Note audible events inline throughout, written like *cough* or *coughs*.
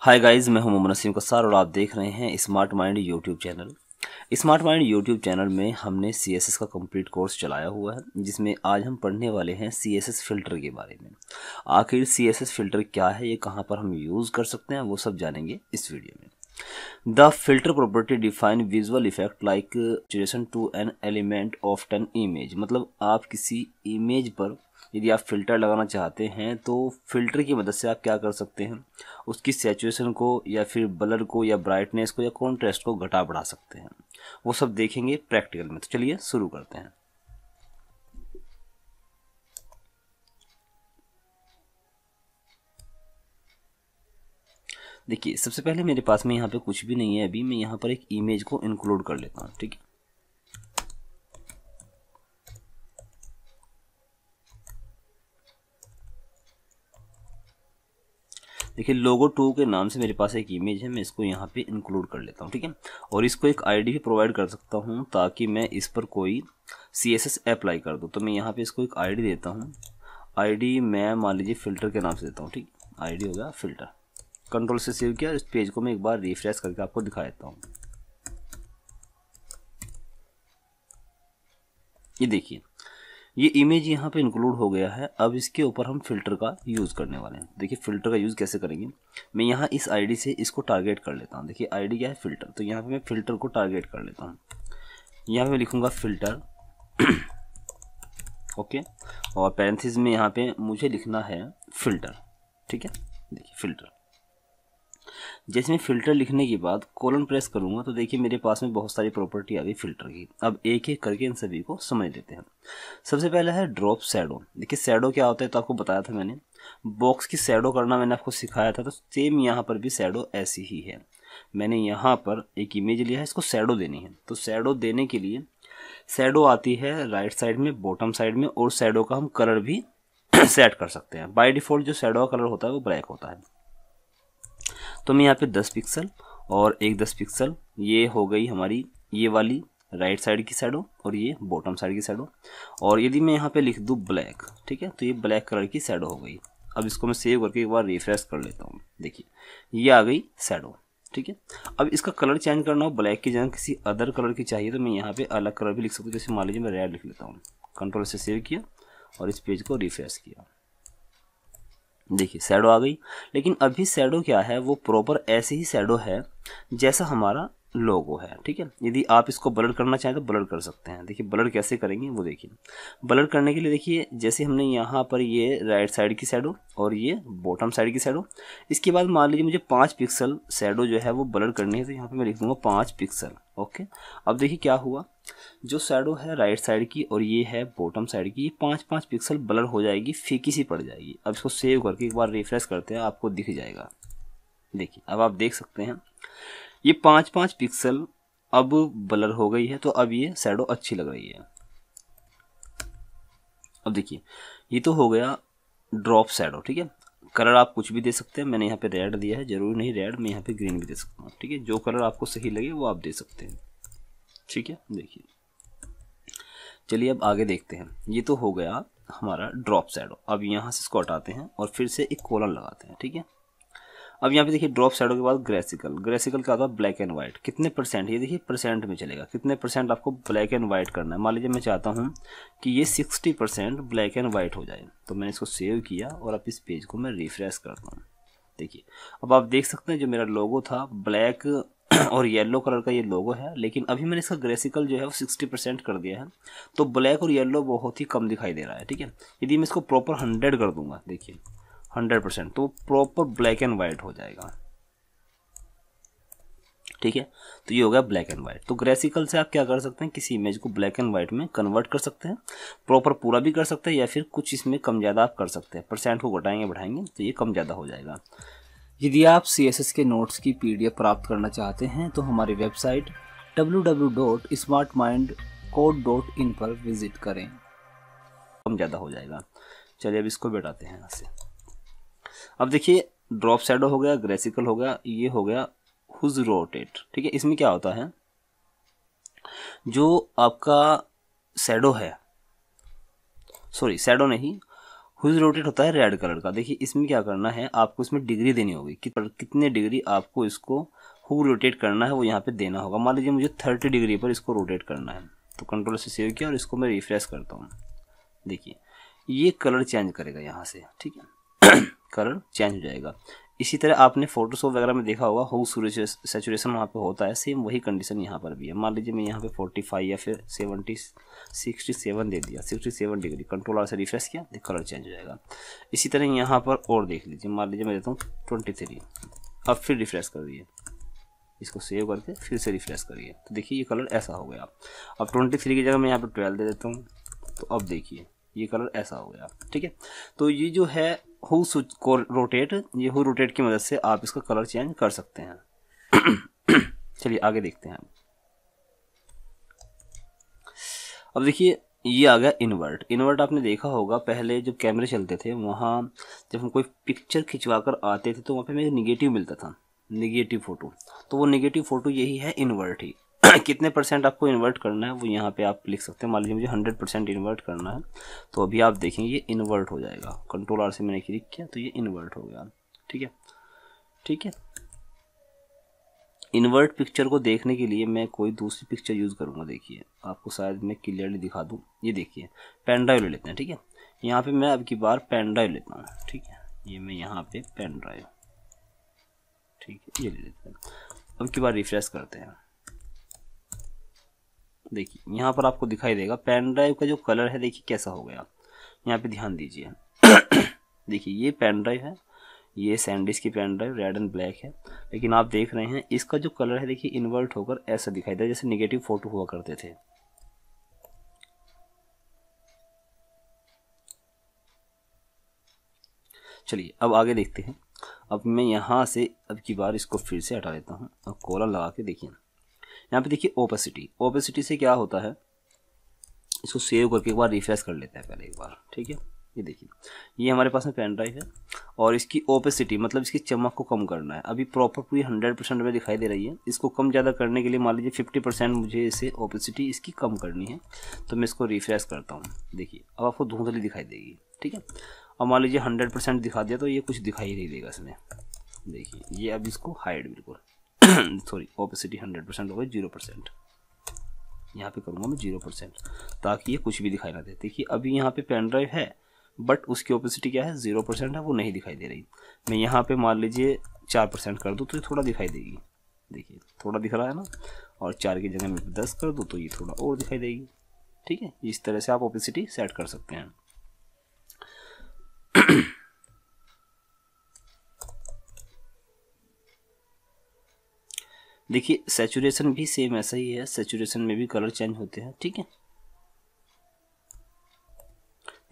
hi guys मैं हूं मोहम्मद नसीम कसार और आप देख रहे हैं smart mind YouTube channel smart mind YouTube channel में हमने सी का कंप्लीट कोर्स चलाया हुआ है जिसमें आज हम पढ़ने वाले हैं सी फ़िल्टर के बारे में आखिर सी फ़िल्टर क्या है ये कहाँ पर हम यूज़ कर सकते हैं वो सब जानेंगे इस वीडियो में the filter property define visual effect like to an element of ton image मतलब आप किसी इमेज पर यदि आप फ़िल्टर लगाना चाहते हैं तो फ़िल्टर की मदद से आप क्या कर सकते हैं उसकी सेचुएसन को या फिर बलर को या ब्राइटनेस को या कॉन्ट्रेस्ट को घटा बढ़ा सकते हैं वो सब देखेंगे प्रैक्टिकल में तो चलिए शुरू करते हैं देखिए सबसे पहले मेरे पास में यहाँ पे कुछ भी नहीं है अभी मैं यहाँ पर एक इमेज को इंक्लूड कर लेता हूँ ठीक है देखिए लोगो टू के नाम से मेरे पास एक इमेज है मैं इसको यहाँ पे इंक्लूड कर लेता हूँ ठीक है और इसको एक आईडी भी प्रोवाइड कर सकता हूँ ताकि मैं इस पर कोई सी एस एस अप्लाई कर दूँ तो मैं यहाँ पे इसको एक आईडी देता हूँ आईडी मैं मान लीजिए फिल्टर के नाम से देता हूँ ठीक डी हो गया फिल्टर कंट्रोल से सेव किया इस पेज को मैं एक बार रिफ्रेश करके आपको दिखा देता हूँ ये देखिए ये इमेज यहाँ पे इंक्लूड हो गया है अब इसके ऊपर हम फिल्टर का यूज़ करने वाले हैं देखिए फिल्टर का यूज़ कैसे करेंगे मैं यहाँ इस आईडी से इसको टारगेट कर लेता हूँ देखिए आईडी क्या है फिल्टर तो यहाँ पे मैं फिल्टर को टारगेट कर लेता हूँ यहाँ पे मैं लिखूँगा फिल्टर ओके और पैरेंथिस में यहाँ पर मुझे लिखना है फिल्टर ठीक है देखिए फिल्टर जैसे मैं फ़िल्टर लिखने के बाद कॉलन प्रेस करूँगा तो देखिए मेरे पास में बहुत सारी प्रॉपर्टी आ गई फ़िल्टर की अब एक एक करके इन सभी को समझ लेते हैं सबसे पहला है ड्रॉप सैडो देखिए सैडो क्या होता है तो आपको बताया था मैंने बॉक्स की सैडो करना मैंने आपको सिखाया था तो सेम यहाँ पर भी सैडो ऐसी ही है मैंने यहाँ पर एक इमेज लिया है इसको सैडो देनी है तो सैडो देने के लिए सैडो आती है राइट साइड में बॉटम साइड में और सैडो का हम कलर भी सेट *clears throat* कर सकते हैं बाय डिफ़ॉल्ट जो सैडो का कलर होता है वो ब्लैक होता है तो मैं यहाँ पे 10 पिक्सल और एक 10 पिक्सल ये हो गई हमारी ये वाली राइट साइड की साइड हो और ये बॉटम साइड की साइड हो और यदि मैं यहाँ पे लिख दूँ ब्लैक ठीक है तो ये ब्लैक कलर की साइड हो गई अब इसको मैं सेव करके एक बार रिफ्रेश कर लेता हूँ देखिए ये आ गई सैडो ठीक है अब इसका कलर चेंज करना हो ब्लैक की जगह किसी अदर कलर की चाहिए तो मैं यहाँ पर अलग कलर भी लिख सकूँ हूँ जैसे मान लीजिए मैं रेड लिख लेता हूँ कंट्रोल से सेव किया और इस पेज को रिफ्रेश किया देखिए सैडो आ गई लेकिन अभी सैडो क्या है वो प्रॉपर ऐसे ही सैडो है जैसा हमारा लोगो है ठीक है यदि आप इसको ब्लड करना चाहें तो ब्लड कर सकते हैं देखिए ब्लड कैसे करेंगे वो देखिए ब्लड करने के लिए देखिए जैसे हमने यहाँ पर ये राइट साइड की सैडो और ये बॉटम साइड की सैडो इसके बाद मान लीजिए मुझे पाँच पिक्सल सैडो जो है वो ब्लड करनी है तो यहाँ पर मैं लिख दूँगा पाँच पिक्सल ओके अब देखिए क्या हुआ जो शेडो है राइट साइड की और ये है बॉटम साइड की ये पाँच पाँच पिक्सल ब्लर हो जाएगी फीकी सी पड़ जाएगी अब इसको सेव करके एक बार रिफ्रेश करते हैं आपको दिख जाएगा देखिए अब आप देख सकते हैं ये पाँच पाँच पिक्सल अब ब्लर हो गई है तो अब ये शेडो अच्छी लग रही है अब देखिए ये तो हो गया ड्रॉप शेडो ठीक है कलर आप कुछ भी दे सकते हैं मैंने यहाँ पे रेड दिया है ज़रूरी नहीं रेड मैं यहाँ पे ग्रीन भी दे सकता हूँ ठीक है जो कलर आपको सही लगे वो आप दे सकते हैं ठीक है देखिए चलिए अब आगे देखते हैं ये तो हो गया हमारा ड्रॉप शैडो अब यहाँ से इसको हटाते हैं और फिर से एक कोलन लगाते हैं ठीक है अब यहाँ पे देखिए ड्रॉप साइडो के बाद ग्रेसिकल ग्रेसिकल का होता है ब्लैक एंड व्हाइट कितने परसेंट ये देखिए परसेंट में चलेगा कितने परसेंट आपको ब्लैक एंड व्हाइट करना है मान लीजिए मैं चाहता हूँ कि ये sixty percent black and white हो जाए तो मैंने इसको सेव किया और अब इस पेज को मैं रिफ्रेश करता हूँ देखिए अब आप देख सकते हैं जो मेरा लोगो था ब्लैक *clears throat* और येलो कलर का ये लोगो है लेकिन अभी मैंने इसका ग्रेसिकल जो है वो सिक्सटी परसेंट कर दिया है तो ब्लैक और येलो बहुत ही कम दिखाई दे रहा है ठीक है यदि मैं इसको प्रॉपर हंड्रेड कर दूंगा देखिए हंड्रेड परसेंट तो प्रॉपर ब्लैक एंड वाइट हो जाएगा ठीक है तो ये हो गया ब्लैक एंड वाइट तो ग्रेसिकल से आप क्या कर सकते हैं किसी इमेज को ब्लैक एंड वाइट में कन्वर्ट कर सकते हैं प्रॉपर पूरा भी कर सकते हैं या फिर कुछ इसमें कम ज़्यादा आप कर सकते हैं परसेंट को घटाएंगे बढ़ाएंगे तो ये कम ज़्यादा हो जाएगा यदि आप सी के नोट्स की पी प्राप्त करना चाहते हैं तो हमारी वेबसाइट इन पर विजिट करें कम ज़्यादा हो जाएगा चलिए अब इसको बैठाते हैं यहाँ से अब देखिए ड्रॉप शेडो हो गया ग्रेसिकल हो गया ये हो गया हुज रोटेट ठीक है इसमें क्या होता है जो आपका शेडो है सॉरी शेडो नहीं हुज रोटेट होता है रेड कलर का देखिए इसमें क्या करना है आपको इसमें डिग्री देनी होगी कि कितने डिग्री आपको इसको हु रोटेट करना है वो यहाँ पे देना होगा मान लीजिए मुझे थर्टी डिग्री पर इसको रोटेट करना है तो कंट्रोल से सेव किया और इसको मैं रिफ्रेश करता हूँ देखिए ये कलर चेंज करेगा यहाँ से ठीक है कलर चेंज हो जाएगा इसी तरह आपने फोटोशॉप वगैरह में देखा होगा हो सूर्य सेचुरेशन वहाँ पे होता है सेम वही कंडीशन यहाँ पर भी है मान लीजिए मैं यहाँ पे 45 या फिर 70 67 दे दिया 67 डिग्री कंट्रोल आर से रिफ्रेश किया तो कलर चेंज हो जाएगा इसी तरह यहाँ पर और देख लीजिए मान लीजिए मैं देता हूँ ट्वेंटी अब फिर रिफ्रेश कर दिए इसको सेव करके फिर से रिफ्रेश करिए तो देखिए ये कलर ऐसा हो गया अब ट्वेंटी थ्री की जगह मैं यहाँ पर ट्वेल्व दे देता हूँ तो अब देखिए ये कलर ऐसा हो गया ठीक है तो ये जो है हु स्विच को रोटेट ये हु रोटेट की मदद से आप इसका कलर चेंज कर सकते हैं *clears throat* चलिए आगे देखते हैं अब देखिए ये आ गया इन्वर्ट इन्वर्ट आपने देखा होगा पहले जब कैमरे चलते थे वहाँ जब हम कोई पिक्चर खिंचवा कर आते थे तो वहाँ पे हमें निगेटिव मिलता था निगेटिव फ़ोटो तो वो निगेटिव फ़ोटो यही है इन्वर्ट ही *coughs* कितने परसेंट आपको इन्वर्ट करना है वो यहाँ पे आप लिख सकते हैं मान लीजिए मुझे हंड्रेड परसेंट इन्वर्ट करना है तो अभी आप देखेंगे ये इन्वर्ट हो जाएगा कंट्रोल आर से मैंने क्लिक किया तो ये इन्वर्ट हो गया ठीक है ठीक है इन्वर्ट पिक्चर को देखने के लिए मैं कोई दूसरी पिक्चर यूज़ करूँगा देखिए आपको शायद मैं क्लियरली दिखा दूँ ये देखिए पेनड्राइव ले लेते हैं ठीक है यहाँ पे मैं अब की बार पेनड्राइव लेता हूँ ठीक है ये मैं यहाँ पे पेनड्राइव ठीक है ये ले लेते हैं अब की बार रिफ्रेश करते हैं देखिए यहाँ पर आपको दिखाई देगा पेन ड्राइव का जो कलर है देखिए कैसा हो गया यहाँ पे ध्यान दीजिए *coughs* देखिए ये पेन ड्राइव है ये सैंडिस की pen drive red and black है लेकिन आप देख रहे हैं इसका जो कलर है देखिए इन्वर्ट होकर ऐसा दिखाई दे जैसे निगेटिव फोटो हुआ करते थे चलिए अब आगे देखते हैं अब मैं यहाँ से अब की बार इसको फिर से हटा देता हूँ और कोला लगा के देखिए यहाँ पे देखिए ओपेसिटी ओपेसिटी से क्या होता है इसको सेव करके एक बार रिफ्रेश कर लेते हैं पहले एक बार ठीक है ये देखिए ये हमारे पास में पेन ड्राइव है और इसकी ओपेसिटी मतलब इसकी चमक को कम करना है अभी प्रॉपर पूरी हंड्रेड परसेंट में दिखाई दे रही है इसको कम ज़्यादा करने के लिए मान लीजिए फिफ्टी परसेंट मुझे इसे ओपेसिटी इसकी कम करनी है तो मैं इसको रिफ्रेश करता हूँ देखिए अब आपको धुंधली दिखाई देगी ठीक है अब मान लीजिए हंड्रेड परसेंट दिखा दिया तो ये कुछ दिखाई नहीं देगा इसमें देखिए ये अब इसको हाइड बिल्कुल सॉरी ओपेसिटी हंड्रेड परसेंट हो गई जीरो परसेंट यहाँ पे करूँगा मैं जीरो परसेंट ताकि ये कुछ भी दिखाई ना दे देखिए अभी यहाँ पे पेन ड्राइव है बट उसकी ओपेसिटी क्या है ज़ीरो परसेंट है वो नहीं दिखाई दे रही मैं यहाँ पे मान लीजिए चार परसेंट कर दूँ तो ये थोड़ा दिखाई देगी देखिए थोड़ा दिख रहा है ना और चार की जगह मैं दस कर दूँ तो ये थोड़ा और दिखाई देगी ठीक है इस तरह से आप ओपेसिटी सेट कर सकते हैं देखिए सेचुरेशन भी सेम ऐसा ही है सेचुरेशन में भी कलर चेंज होते हैं ठीक है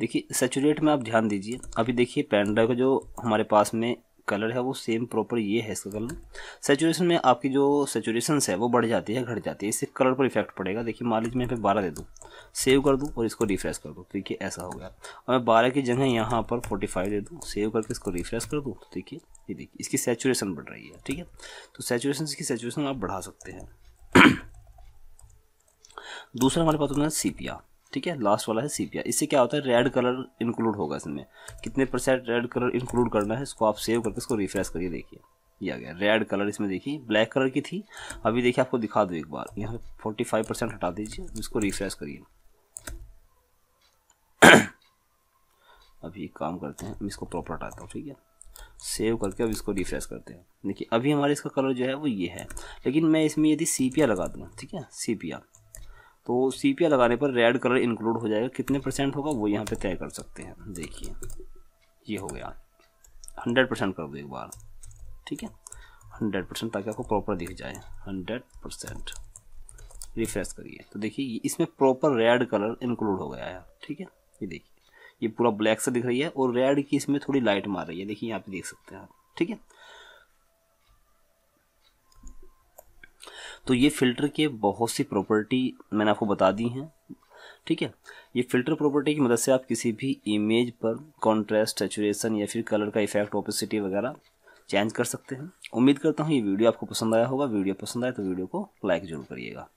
देखिए सेचुरेट में आप ध्यान दीजिए अभी देखिए पेन ड्राइव का जो हमारे पास में कलर है वो सेम प्रॉपर ये है इसका कलर सेचुरेशन में आपकी जो सेचुरेशन है वो बढ़ जाती है घट जाती है इससे कलर पर इफेक्ट पड़ेगा देखिए मान लीजिए मैं यहाँ पे बारह दे दूँ सेव कर दूँ और इसको रिफ्रेश कर दूँ तो देखिए ऐसा हो गया और मैं बारह की जगह यहाँ पर फोर्टी फाइव दे दूँ सेव करके इसको रिफ्रेश कर दूँ तो देखिए ये देखिए इसकी सेचुरेशन बढ़ रही है ठीक है तो सेचुरेशन इसकी सेचुरेशन आप बढ़ा सकते हैं *clears throat* दूसरा हमारे पास होता है सीपिया ठीक है लास्ट वाला है सीपिया इससे क्या होता है रेड कलर इंक्लूड होगा इसमें कितने परसेंट रेड कलर इंक्लूड करना है इसको आप सेव करके इसको रिफ्रेश करिए देखिए ये आ गया रेड कलर इसमें देखिए ब्लैक कलर की थी अभी देखिए आपको दिखा दो एक बार यहाँ पे फोर्टी फाइव परसेंट हटा दीजिए इसको रिफ्रेश करिए *clears throat* अभी एक काम करते हैं मैं इसको प्रॉपर हटाता हूँ ठीक है सेव करके अब इसको रिफ्रेश करते हैं देखिए अभी हमारे इसका कलर जो है वो ये है लेकिन मैं इसमें यदि सीपिया लगा दूँ ठीक है सीपिया तो सी लगाने पर रेड कलर इंक्लूड हो जाएगा कितने परसेंट होगा वो यहाँ पे तय कर सकते हैं देखिए ये हो गया हंड्रेड परसेंट कर दो एक बार ठीक है हंड्रेड परसेंट ताकि आपको प्रॉपर दिख जाए हंड्रेड परसेंट रिफ्रेश करिए तो देखिए इसमें प्रॉपर रेड कलर इंक्लूड हो गया है ठीक है ये देखिए ये पूरा ब्लैक सा दिख रही है और रेड की इसमें थोड़ी लाइट मार रही है देखिए यहाँ पे देख सकते हैं आप ठीक है तो ये फ़िल्टर के बहुत सी प्रॉपर्टी मैंने आपको बता दी हैं ठीक है ये फ़िल्टर प्रॉपर्टी की मदद से आप किसी भी इमेज पर कॉन्ट्रास्ट सेचुरेशन या फिर कलर का इफेक्ट ओपेसिटी वगैरह चेंज कर सकते हैं उम्मीद करता हूँ ये वीडियो आपको पसंद आया होगा वीडियो पसंद आए तो वीडियो को लाइक ज़रूर करिएगा